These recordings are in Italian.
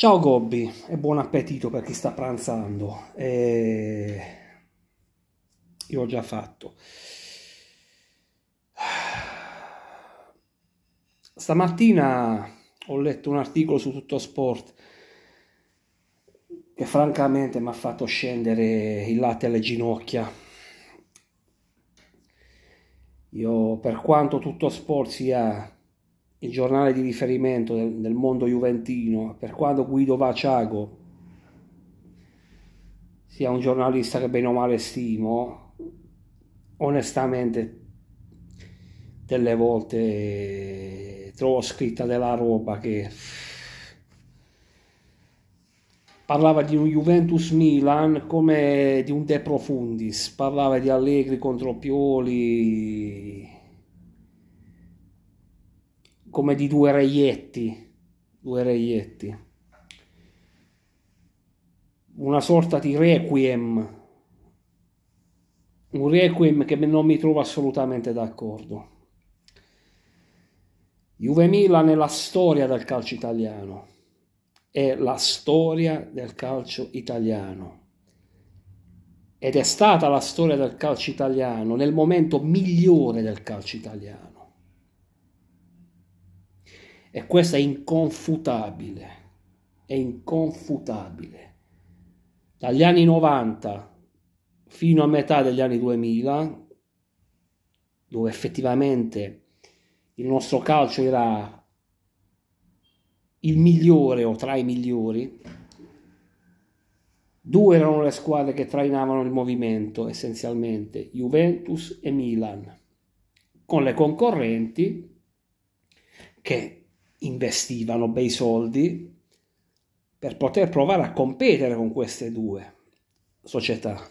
Ciao Gobbi e buon appetito per chi sta pranzando. Eh, io ho già fatto. Stamattina ho letto un articolo su Tutto Sport che francamente mi ha fatto scendere il latte alle ginocchia. Io per quanto Tutto Sport sia il giornale di riferimento del, del mondo juventino, per quanto Guido Vaciago sia un giornalista che bene o male stimo, onestamente delle volte trovo scritta della roba che parlava di un Juventus Milan come di un De Profundis, parlava di Allegri contro Pioli come di due reietti, due reietti, una sorta di requiem, un requiem che non mi trovo assolutamente d'accordo. Juve Milan è la storia del calcio italiano, è la storia del calcio italiano. Ed è stata la storia del calcio italiano nel momento migliore del calcio italiano e questo è inconfutabile, è inconfutabile. Dagli anni 90 fino a metà degli anni 2000, dove effettivamente il nostro calcio era il migliore o tra i migliori, due erano le squadre che trainavano il movimento essenzialmente, Juventus e Milan, con le concorrenti che investivano bei soldi per poter provare a competere con queste due società.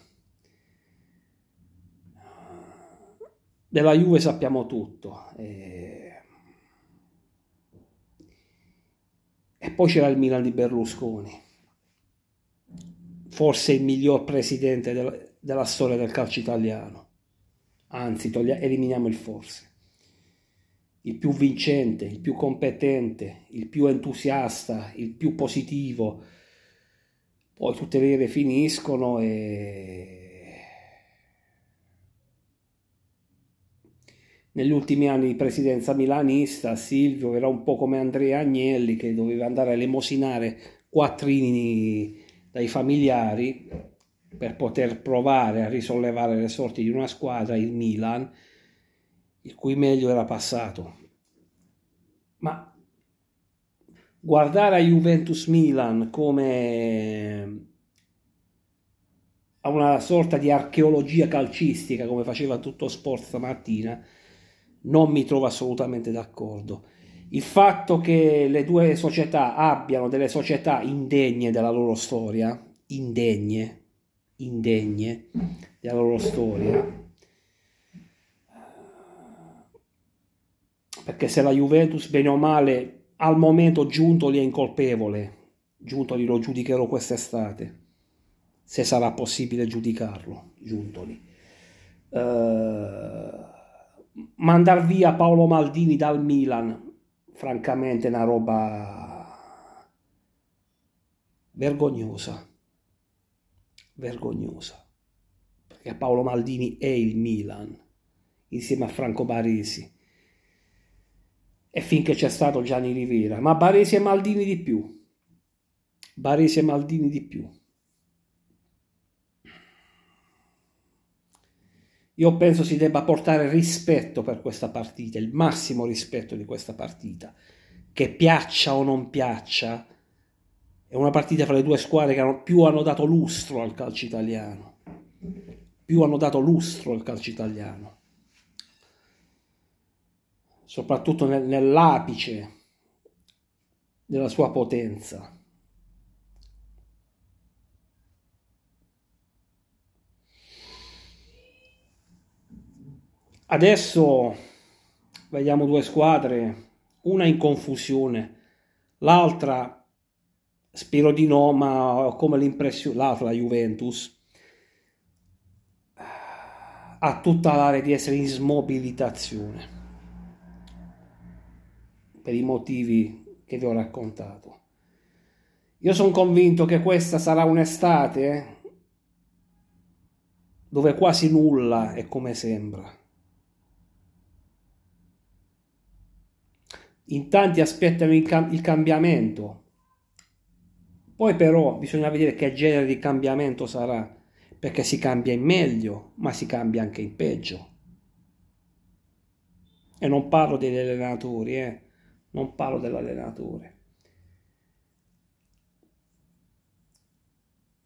Della Juve sappiamo tutto. E, e poi c'era il Milan di Berlusconi, forse il miglior presidente della, della storia del calcio italiano. Anzi, toglia, eliminiamo il forse il più vincente, il più competente, il più entusiasta, il più positivo. Poi tutte le ere finiscono e negli ultimi anni di presidenza milanista Silvio era un po' come Andrea Agnelli che doveva andare a lemosinare quattrini dai familiari per poter provare a risollevare le sorti di una squadra, il Milan, il cui meglio era passato. Ma guardare a Juventus Milan come ehm, a una sorta di archeologia calcistica come faceva tutto sport stamattina non mi trovo assolutamente d'accordo. Il fatto che le due società abbiano delle società indegne della loro storia, indegne, indegne della loro storia, perché se la Juventus bene o male al momento Giuntoli è incolpevole, Giuntoli lo giudicherò quest'estate, se sarà possibile giudicarlo, Giuntoli. Uh, eh, mandar via Paolo Maldini dal Milan, francamente è una roba vergognosa, vergognosa, perché Paolo Maldini è il Milan, insieme a Franco Barisi e finché c'è stato Gianni Rivera, ma Baresi e Maldini di più. Baresi e Maldini di più. Io penso si debba portare rispetto per questa partita, il massimo rispetto di questa partita, che piaccia o non piaccia, è una partita fra le due squadre che hanno, più hanno dato lustro al calcio italiano, più hanno dato lustro al calcio italiano soprattutto nel, nell'apice della sua potenza. Adesso vediamo due squadre, una in confusione, l'altra, spero di no, ma ho come l'impressione, l'altra la Juventus, ha tutta l'area di essere in smobilitazione per i motivi che vi ho raccontato. Io sono convinto che questa sarà un'estate eh, dove quasi nulla è come sembra. In tanti aspettano il, cam il cambiamento, poi però bisogna vedere che genere di cambiamento sarà, perché si cambia in meglio, ma si cambia anche in peggio. E non parlo degli allenatori, eh non parlo dell'allenatore.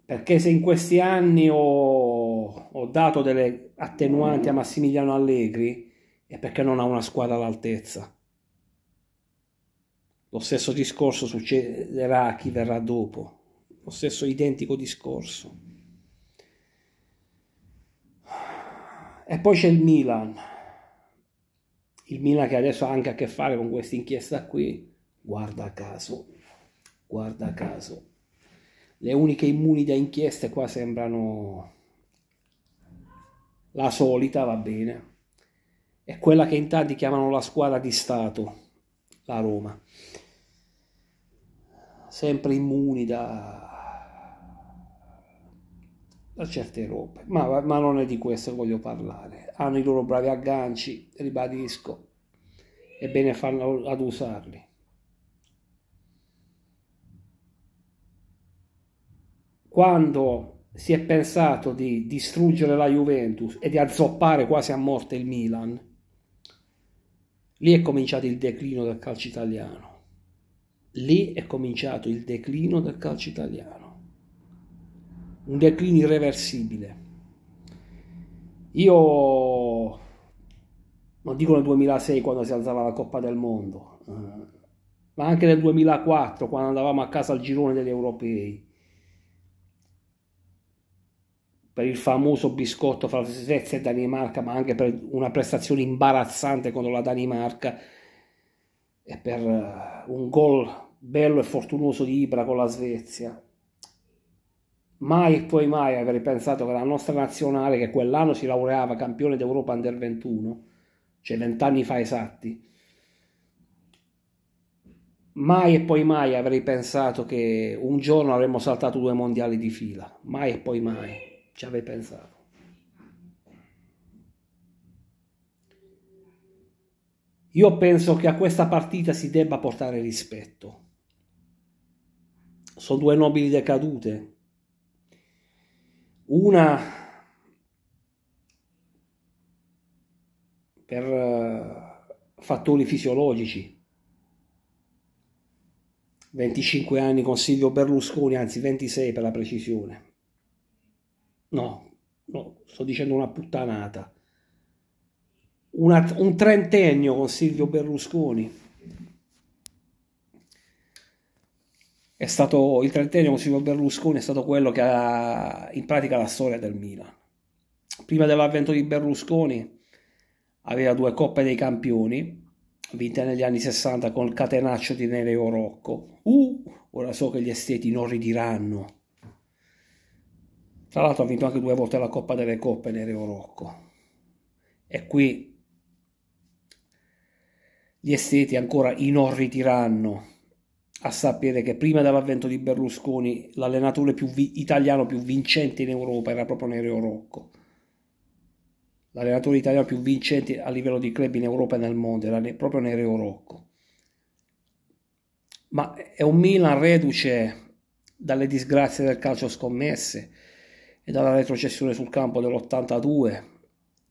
Perché se in questi anni ho, ho dato delle attenuanti a Massimiliano Allegri è perché non ha una squadra all'altezza. Lo stesso discorso succederà a chi verrà dopo, lo stesso identico discorso. E poi c'è il Milan il Milan che adesso ha anche a che fare con questa inchiesta qui, guarda caso, guarda caso, le uniche immuni da inchieste qua sembrano la solita, va bene, è quella che in tanti chiamano la squadra di Stato, la Roma, sempre immuni da da certe robe, ma, ma non è di questo che voglio parlare. Hanno i loro bravi agganci, ribadisco, e bene fanno ad usarli. Quando si è pensato di distruggere la Juventus e di azzoppare quasi a morte il Milan, lì è cominciato il declino del calcio italiano. Lì è cominciato il declino del calcio italiano un declino irreversibile. Io non dico nel 2006 quando si alzava la Coppa del Mondo, eh, ma anche nel 2004 quando andavamo a casa al girone degli europei per il famoso biscotto fra Svezia e Danimarca, ma anche per una prestazione imbarazzante contro la Danimarca e per eh, un gol bello e fortunoso di Ibra con la Svezia. Mai e poi mai avrei pensato che la nostra nazionale, che quell'anno si laureava campione d'Europa Under 21, cioè vent'anni fa esatti, mai e poi mai avrei pensato che un giorno avremmo saltato due mondiali di fila. Mai e poi mai ci avrei pensato. Io penso che a questa partita si debba portare rispetto. Sono due nobili decadute, una per eh, fattori fisiologici. 25 anni con Silvio Berlusconi, anzi 26 per la precisione. No, no sto dicendo una puttanata. Una, un trentennio con Silvio Berlusconi è stato il trentennio Silvio Berlusconi è stato quello che ha in pratica la storia del Milan. Prima dell'avvento di Berlusconi aveva due Coppe dei Campioni, vinte negli anni 60 con il catenaccio di Nereo Rocco. Uh, ora so che gli esteti non ridiranno. Tra l'altro ha vinto anche due volte la Coppa delle Coppe Nereo Rocco. E qui gli esteti ancora i non ridiranno a sapere che prima dell'avvento di Berlusconi l'allenatore più vi- italiano più vincente in Europa era proprio Nereo Rocco. L'allenatore italiano più vincente a livello di club in Europa e nel mondo era ne- proprio Nereo Rocco. Ma è un Milan reduce dalle disgrazie del calcio scommesse e dalla retrocessione sul campo dell'82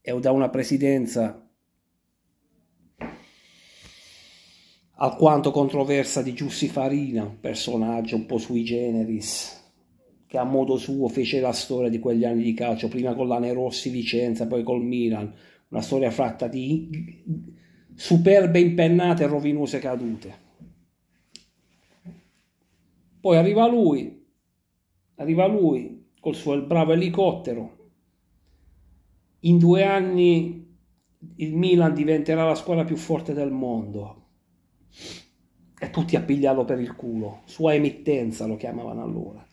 e da una presidenza alquanto controversa di Giussi Farina, un personaggio un po' sui generis, che a modo suo fece la storia di quegli anni di calcio, prima con la Nerossi Vicenza, poi col Milan, una storia fratta di superbe impennate e rovinose cadute. Poi arriva lui, arriva lui col suo bravo elicottero, in due anni il Milan diventerà la squadra più forte del mondo, e tutti a pigliarlo per il culo, sua emittenza lo chiamavano allora.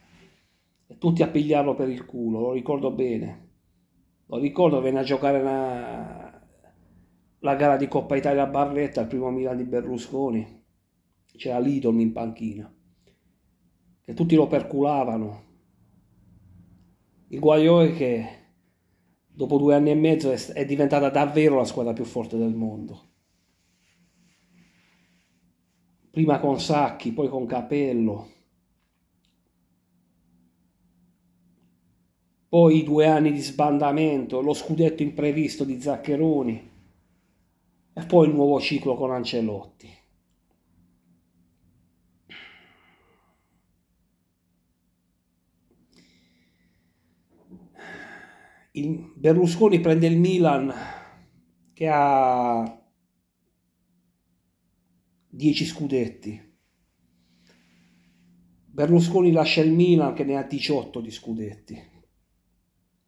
E tutti a pigliarlo per il culo, lo ricordo bene. Lo ricordo, venne a giocare una... la gara di Coppa Italia a Barletta, al primo Milan di Berlusconi. C'era l'Idom in panchina. E tutti lo perculavano. Il guaio è che dopo due anni e mezzo è diventata davvero la squadra più forte del mondo prima con Sacchi, poi con Capello, poi i due anni di sbandamento, lo scudetto imprevisto di Zaccheroni e poi il nuovo ciclo con Ancelotti. Berlusconi prende il Milan che ha 10 scudetti. Berlusconi lascia il Milan che ne ha 18 di scudetti.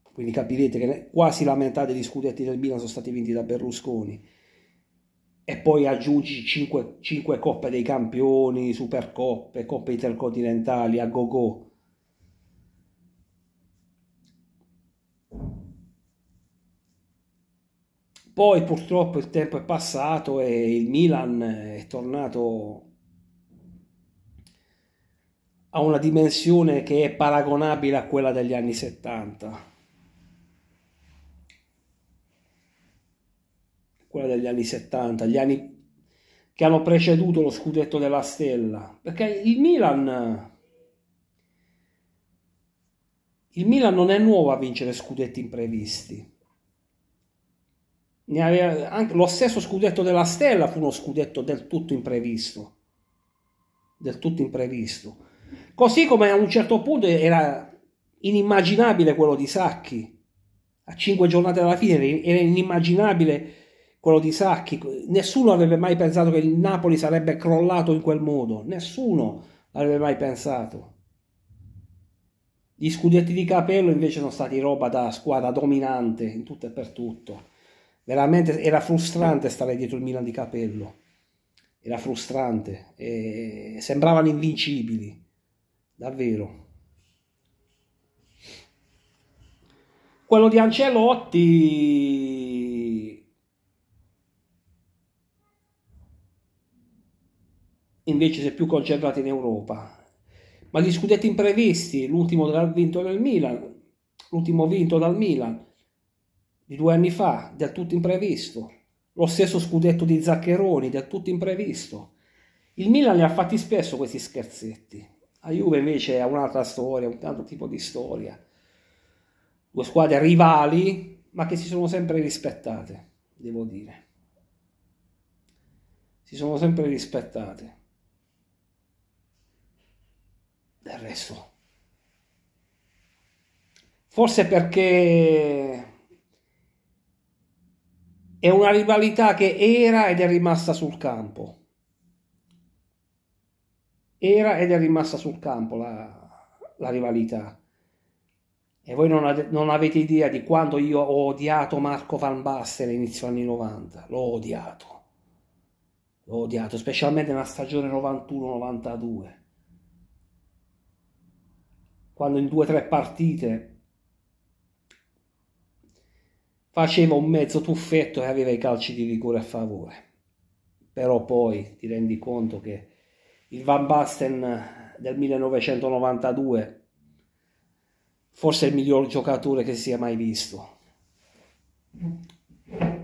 Quindi capirete che quasi la metà degli scudetti del Milan sono stati vinti da Berlusconi. E poi aggiungi 5, 5 Coppe dei Campioni, Supercoppe, Coppe Intercontinentali, a go-go Poi purtroppo il tempo è passato e il Milan è tornato a una dimensione che è paragonabile a quella degli anni 70. Quella degli anni 70, gli anni che hanno preceduto lo scudetto della Stella, perché il Milan il Milan non è nuovo a vincere scudetti imprevisti. Aveva, lo stesso scudetto della Stella fu uno scudetto del tutto imprevisto. Del tutto imprevisto. Così come a un certo punto era inimmaginabile quello di Sacchi. A cinque giornate dalla fine era inimmaginabile quello di Sacchi. Nessuno avrebbe mai pensato che il Napoli sarebbe crollato in quel modo. Nessuno l'avrebbe mai pensato. Gli scudetti di Capello invece sono stati roba da squadra dominante in tutto e per tutto veramente era frustrante stare dietro il Milan di Capello, era frustrante, e sembravano invincibili, davvero. Quello di Ancelotti invece si è più concentrato in Europa. Ma gli scudetti imprevisti, l'ultimo vinto dal Milan, l'ultimo vinto dal Milan, di due anni fa, del tutto imprevisto, lo stesso scudetto di Zaccheroni, del tutto imprevisto. Il Milan ne ha fatti spesso questi scherzetti, la Juve invece ha un'altra storia, un altro tipo di storia. Due squadre rivali, ma che si sono sempre rispettate, devo dire. Si sono sempre rispettate. Del resto. Forse perché è una rivalità che era ed è rimasta sul campo. Era ed è rimasta sul campo la, la rivalità. E voi non, non, avete idea di quanto io ho odiato Marco Van Basten all'inizio anni 90. L'ho odiato. L'ho odiato, specialmente nella stagione 91-92. Quando in due o tre partite faceva un mezzo tuffetto e aveva i calci di rigore a favore. Però poi ti rendi conto che il Van Basten del 1992 forse è il miglior giocatore che si sia mai visto.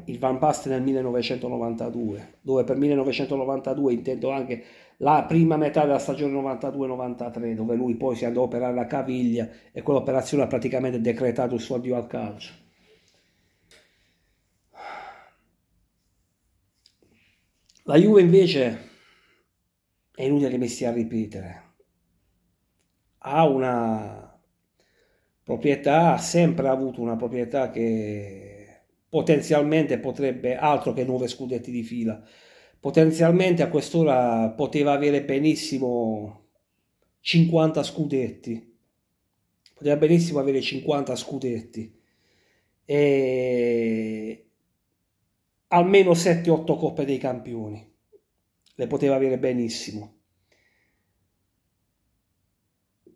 Il Van Basten del 1992, dove per 1992 intendo anche la prima metà della stagione 92-93, dove lui poi si andò a operare a caviglia e quell'operazione ha praticamente decretato il suo addio al calcio La Juve invece è inutile che mi stia a ripetere. Ha una proprietà, ha sempre avuto una proprietà che potenzialmente potrebbe, altro che nuove scudetti di fila, potenzialmente a quest'ora poteva avere benissimo 50 scudetti. Poteva benissimo avere 50 scudetti. E almeno 7-8 coppe dei campioni, le poteva avere benissimo.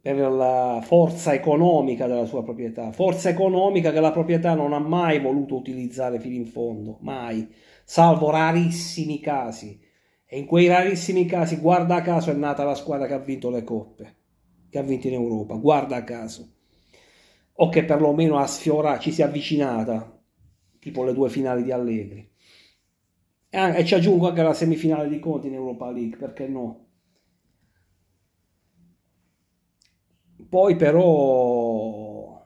Per la forza economica della sua proprietà, forza economica che la proprietà non ha mai voluto utilizzare fino in fondo, mai, salvo rarissimi casi. E in quei rarissimi casi, guarda caso, è nata la squadra che ha vinto le coppe, che ha vinto in Europa, guarda caso o che perlomeno ha sfiorare ci si è avvicinata, tipo le due finali di Allegri. Ah, e ci aggiungo anche la semifinale di Conti in Europa League, perché no? Poi però,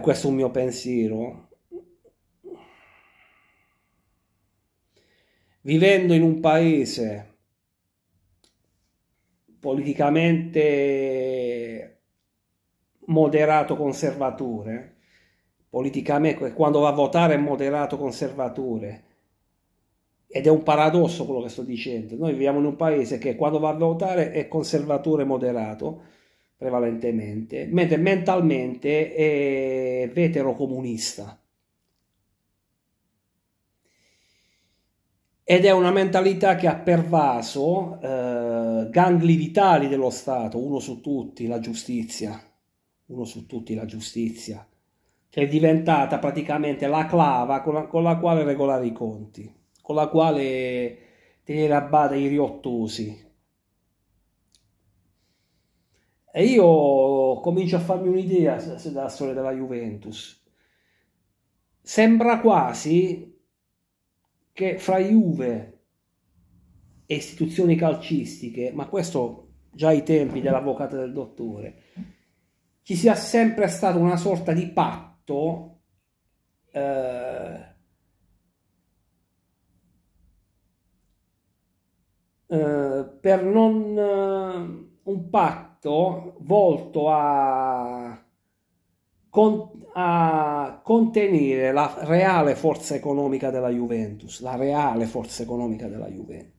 questo è un mio pensiero, vivendo in un paese politicamente moderato conservatore, politicamente, quando va a votare è moderato conservatore. Ed è un paradosso quello che sto dicendo. Noi viviamo in un paese che quando va a votare è conservatore moderato, prevalentemente, mentre mentalmente è vetero comunista. Ed è una mentalità che ha pervaso eh, gangli vitali dello Stato, uno su tutti, la giustizia. Uno su tutti, la giustizia che è diventata praticamente la clava con la, con la quale regolare i conti, con la quale tenere a bada i riottosi. E io comincio a farmi un'idea della storia della Juventus. Sembra quasi che fra Juve e istituzioni calcistiche, ma questo già ai tempi dell'avvocato del dottore, ci sia sempre stata una sorta di patto fatto eh, eh, per non eh, un patto volto a, con, a contenere la reale forza economica della Juventus, la reale forza economica della Juventus.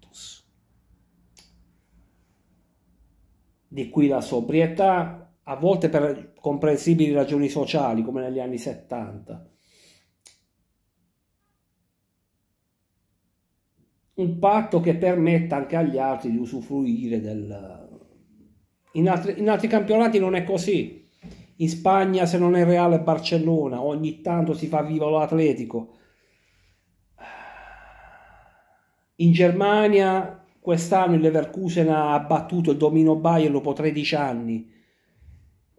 Di cui la sobrietà, a volte per comprensibili ragioni sociali, come negli anni 70. Un patto che permetta anche agli altri di usufruire del... In altri, in altri campionati non è così. In Spagna, se non è Real, è Barcellona. Ogni tanto si fa vivo l'Atletico. In Germania, quest'anno il Leverkusen ha battuto il domino Bayern dopo 13 anni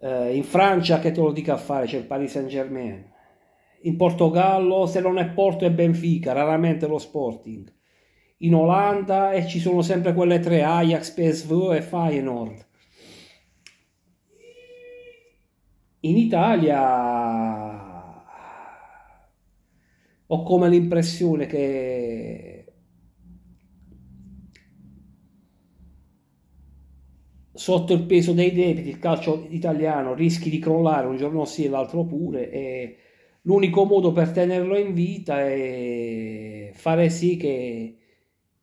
eh, in Francia che te lo dica a fare c'è il Paris Saint Germain, in Portogallo se non è Porto è Benfica, raramente lo Sporting, in Olanda e eh, ci sono sempre quelle tre Ajax, PSV e Feyenoord. In Italia ho come l'impressione che sotto il peso dei debiti il calcio italiano rischi di crollare un giorno sì e l'altro pure e l'unico modo per tenerlo in vita è fare sì che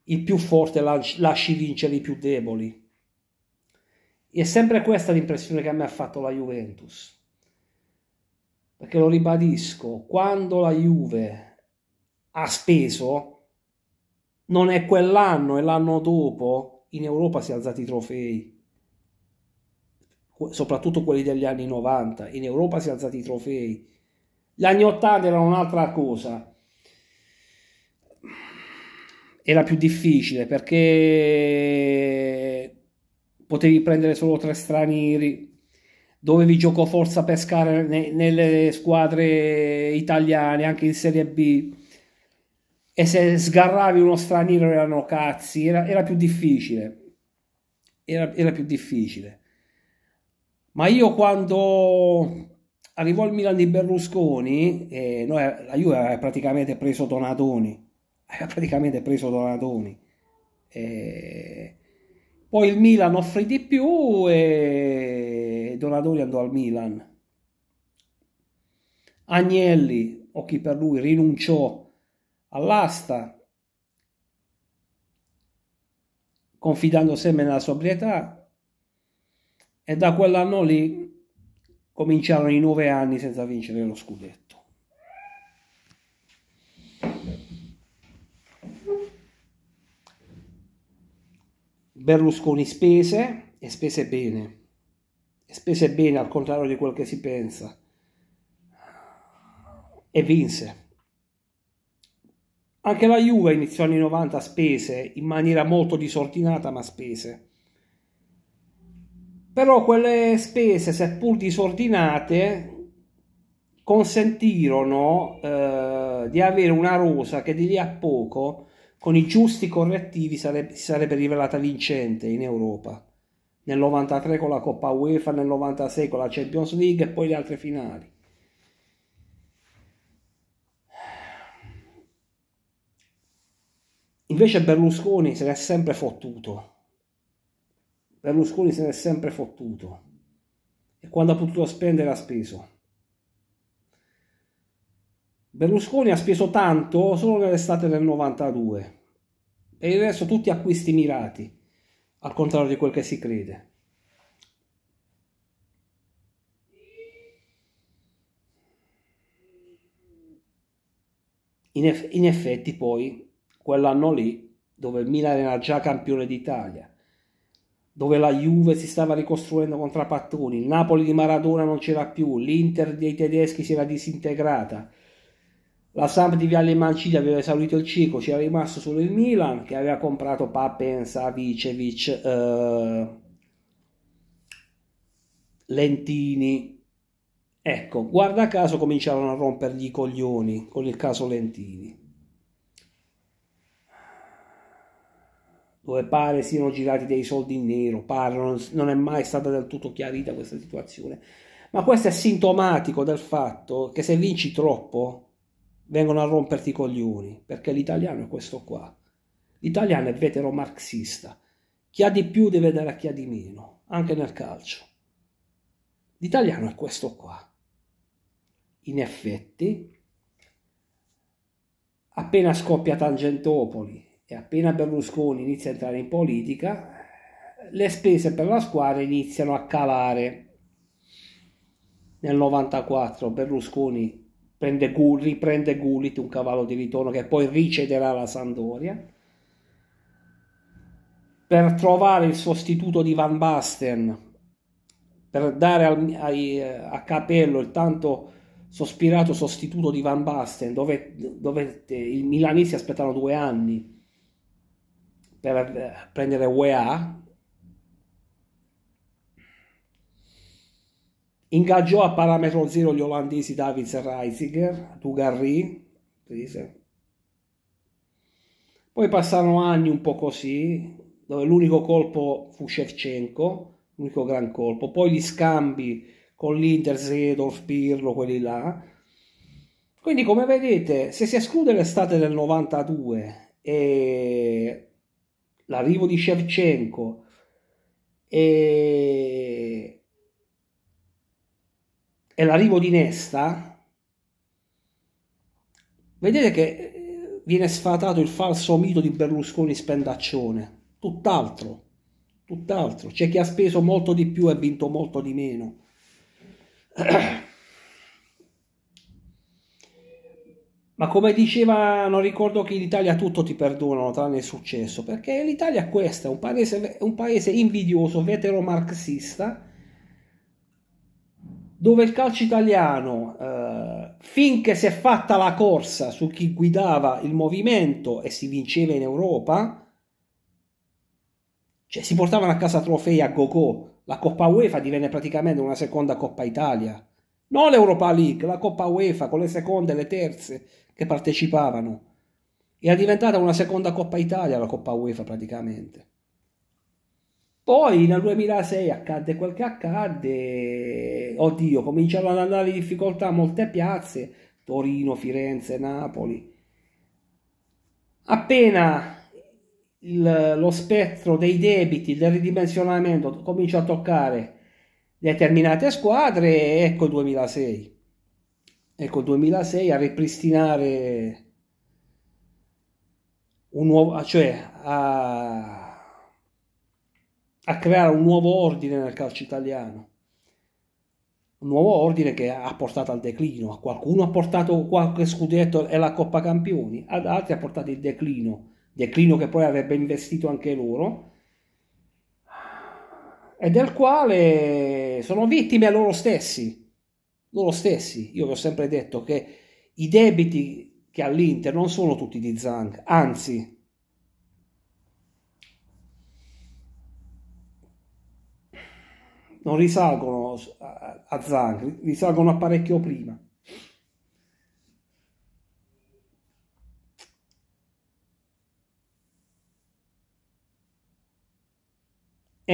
il più forte lasci vincere i più deboli. È sempre questa l'impressione che a me ha fatto la Juventus. Perché lo ribadisco, quando la Juve ha speso, non è quell'anno, è l'anno dopo, in Europa si è alzati i trofei soprattutto quelli degli anni 90, in Europa si è alzati i trofei, gli anni 80 erano un'altra cosa, era più difficile perché potevi prendere solo tre stranieri, dovevi gioco forza pescare nelle squadre italiane, anche in Serie B, e se sgarravi uno straniero erano cazzi, era, era più difficile, era, era più difficile. Ma io quando arrivò il Milan di Berlusconi, eh, noi, eh, la Juve aveva praticamente preso Donatoni, aveva praticamente preso Donatoni. Eh, poi il Milan offrì di più e Donatoni andò al Milan. Agnelli, occhi per lui, rinunciò all'asta, confidando sempre nella sobrietà, e da quell'anno lì cominciarono i nove anni senza vincere lo scudetto. Berlusconi spese e spese bene, e spese bene al contrario di quel che si pensa, e vinse. Anche la Juve iniziò anni 90 spese in maniera molto disordinata, ma spese. Però quelle spese, seppur disordinate, consentirono eh, di avere una rosa che di lì a poco, con i giusti correttivi, sarebbe, si sarebbe rivelata vincente in Europa. Nel 93 con la Coppa UEFA, nel 96 con la Champions League e poi le altre finali. Invece Berlusconi se l'è sempre fottuto Berlusconi se n'è sempre fottuto e quando ha potuto spendere ha speso. Berlusconi ha speso tanto solo nell'estate del 92. e il resto tutti acquisti mirati, al contrario di quel che si crede. In, eff in effetti poi quell'anno lì, dove il Milan era già campione d'Italia, dove la Juve si stava ricostruendo con trapattoni, il Napoli di Maradona non c'era più, l'Inter dei tedeschi si era disintegrata, la Samp di Viale Mancini aveva esaurito il ciclo, c'era rimasto solo il Milan che aveva comprato Papen, Savicevic, eh, Lentini. Ecco, guarda caso cominciarono a rompergli i coglioni con il caso Lentini. dove pare siano girati dei soldi in nero, pare, non, non è mai stata del tutto chiarita questa situazione. Ma questo è sintomatico del fatto che se vinci troppo vengono a romperti i coglioni, perché l'italiano è questo qua. L'italiano è vetero marxista. Chi ha di più deve dare a chi ha di meno, anche nel calcio. L'italiano è questo qua. In effetti, appena scoppia Tangentopoli e appena Berlusconi inizia a entrare in politica, le spese per la squadra iniziano a calare. Nel 94 Berlusconi prende riprende Gullit, un cavallo di ritorno che poi ricederà la Sandoria. Per trovare il sostituto di Van Basten, per dare al, ai, eh, a Capello il tanto sospirato sostituto di Van Basten, dove, dove il milanese aspettano due anni per prendere UEA, ingaggiò a parametro zero gli olandesi Davids e Reisiger, Dugarry, poi passarono anni un po' così, dove l'unico colpo fu Shevchenko, l'unico gran colpo, poi gli scambi con l'Inter, Sedorf, Pirlo, quelli là. Quindi come vedete, se si esclude l'estate del 92 e l'arrivo di Shevchenko e, e l'arrivo di Nesta, vedete che eh, viene sfatato il falso mito di Berlusconi spendaccione, tutt'altro, tutt'altro, c'è chi ha speso molto di più e ha vinto molto di meno. Ma come diceva, non ricordo che in Italia tutto ti perdonano tranne il successo, perché l'Italia è questa, è un paese, un paese invidioso, vetero marxista, dove il calcio italiano, eh, finché si è fatta la corsa su chi guidava il movimento e si vinceva in Europa, cioè si portavano a casa trofei a Gogò, la Coppa UEFA divenne praticamente una seconda Coppa Italia non l'Europa League, la Coppa UEFA con le seconde e le terze che partecipavano. Era diventata una seconda Coppa Italia la Coppa UEFA praticamente. Poi nel 2006 accadde quel che accadde, oddio, cominciarono ad andare in difficoltà molte piazze, Torino, Firenze, Napoli. Appena il, lo spettro dei debiti, del ridimensionamento cominciò a toccare determinate squadre, ecco il 2006. Ecco il 2006 a ripristinare un nuovo, cioè a, a creare un nuovo ordine nel calcio italiano un nuovo ordine che ha portato al declino. A qualcuno ha portato qualche scudetto e la Coppa Campioni, ad altri ha portato il declino, declino che poi avrebbe investito anche loro e del quale sono vittime loro stessi. Loro stessi, io vi ho sempre detto che i debiti che ha l'Inter non sono tutti di Zang, anzi, non risalgono a Zang, risalgono a parecchio prima.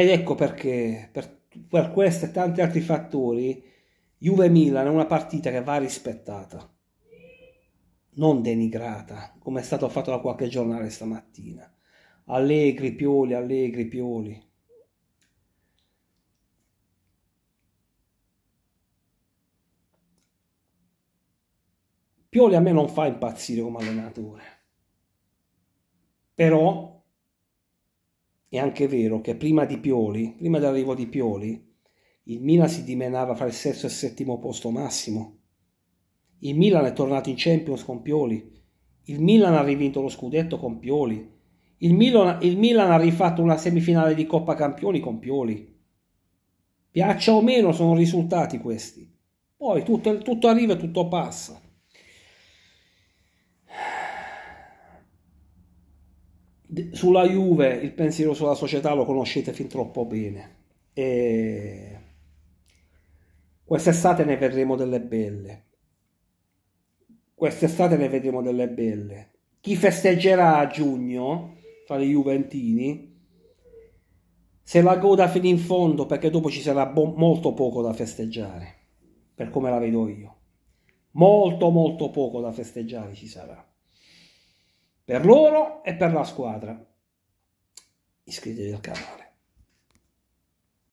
Ed ecco perché, per, per questo e tanti altri fattori, Juve-Milan è una partita che va rispettata, non denigrata, come è stato fatto da qualche giornale stamattina. Allegri, Pioli, Allegri, Pioli. Pioli a me non fa impazzire come allenatore, però è anche vero che prima di Pioli, prima dell'arrivo di Pioli, il Milan si dimenava fra il sesto e il settimo posto massimo. Il Milan è tornato in Champions con Pioli. Il Milan ha rivinto lo scudetto con Pioli. Il Milan, il Milan ha rifatto una semifinale di Coppa Campioni con Pioli. Piaccia o meno sono risultati questi. Poi tutto, tutto arriva e tutto passa. sulla Juve il pensiero sulla società lo conoscete fin troppo bene. E quest'estate ne vedremo delle belle. Quest'estate ne vedremo delle belle. Chi festeggerà a giugno tra i Juventini se la goda fino in fondo perché dopo ci sarà bo- molto poco da festeggiare, per come la vedo io. Molto molto poco da festeggiare ci sarà per loro e per la squadra. Iscrivetevi al canale.